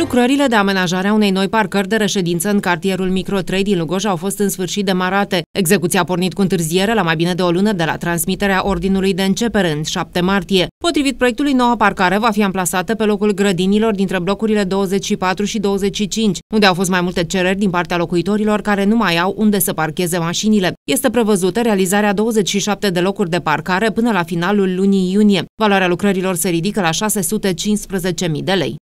Lucrările de amenajare a unei noi parcări de reședință în cartierul Micro 3 din Lugoj au fost în sfârșit demarate. Execuția a pornit cu întârziere la mai bine de o lună de la transmiterea ordinului de începere în 7 martie. Potrivit proiectului, noua parcare va fi amplasată pe locul grădinilor dintre blocurile 24 și 25, unde au fost mai multe cereri din partea locuitorilor care nu mai au unde să parcheze mașinile. Este prevăzută realizarea 27 de locuri de parcare până la finalul lunii iunie. Valoarea lucrărilor se ridică la 615.000 de lei.